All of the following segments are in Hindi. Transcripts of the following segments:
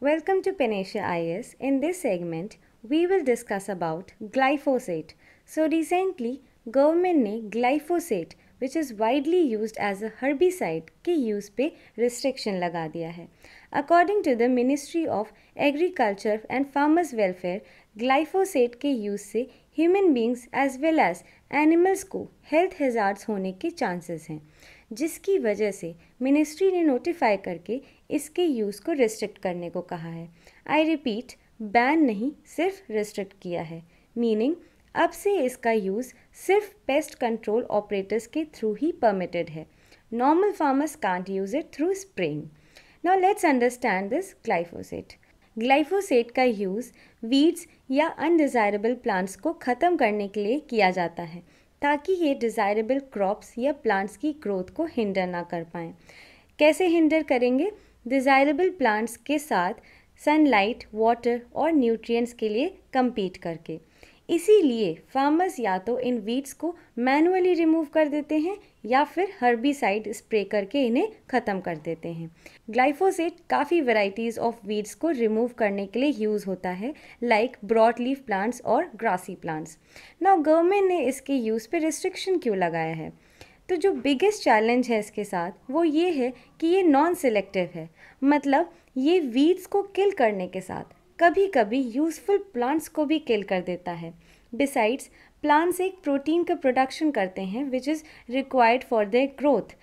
Welcome to Panacea IS. In this segment, we will discuss about glyphosate. So recently, government ने glyphosate, which is widely used as a herbicide, के use पे restriction लगा दिया है According to the Ministry of Agriculture and Farmers Welfare, glyphosate के use से human beings as well as animals को health hazards होने के chances हैं जिसकी वजह से ministry ने notify करके इसके यूज़ को रिस्ट्रिक्ट करने को कहा है आई रिपीट बैन नहीं सिर्फ रिस्ट्रिक्ट किया है मीनिंग अब से इसका यूज़ सिर्फ पेस्ट कंट्रोल ऑपरेटर्स के थ्रू ही परमिटेड है normal farmers can't use it through spring now let's understand this glyphosate glyphosate का यूज़ वीड्स या अनडिज़ायरेबल प्लांट्स को ख़त्म करने के लिए किया जाता है ताकि ये डिज़ायरेबल क्रॉप्स या प्लांट्स की ग्रोथ को हिंडर ना कर पाएँ कैसे हिंडर करेंगे डिज़ायरेबल प्लांट्स के साथ सनलाइट वाटर और न्यूट्रिएंट्स के लिए कम्पीट करके इसीलिए फार्मर्स या तो इन वीड्स को मैनुअली रिमूव कर देते हैं या फिर हर्बिसाइड स्प्रे करके इन्हें ख़त्म कर देते हैं ग्लाइफोसेट काफ़ी वैराइटीज ऑफ वीड्स को रिमूव करने के लिए यूज़ होता है लाइक ब्रॉड लीफ प्लांट्स और ग्रासी प्लांट्स ना गवर्नमेंट ने इसके यूज़ पे रिस्ट्रिक्शन क्यों लगाया है तो जो बिगेस्ट चैलेंज है इसके साथ वो ये है कि ये नॉन सिलेक्टिव है मतलब ये वीड्स को किल करने के साथ कभी कभी यूज़फुल प्लांट्स को भी किल कर देता है बिसाइड्स प्लांट्स एक प्रोटीन का प्रोडक्शन करते हैं which is required for their growth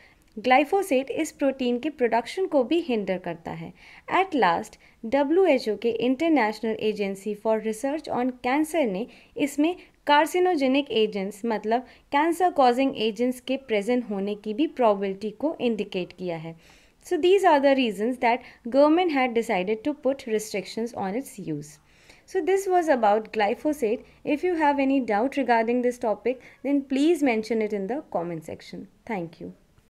glyphosate इस प्रोटीन के प्रोडक्शन को भी हिंडर करता है एट लास्ट डब्ल्यू के international agency for research on cancer ने इसमें कार्सिनोजेनिक एजेंट्स मतलब कैंसर कॉजिंग एजेंट्स के प्रेजेंट होने की भी प्रॉबिलिटी को इंडिकेट किया है so these are the reasons that government had decided to put restrictions on it's use so this was about glyphosate if you have any doubt regarding this topic then please mention it in the comment section thank you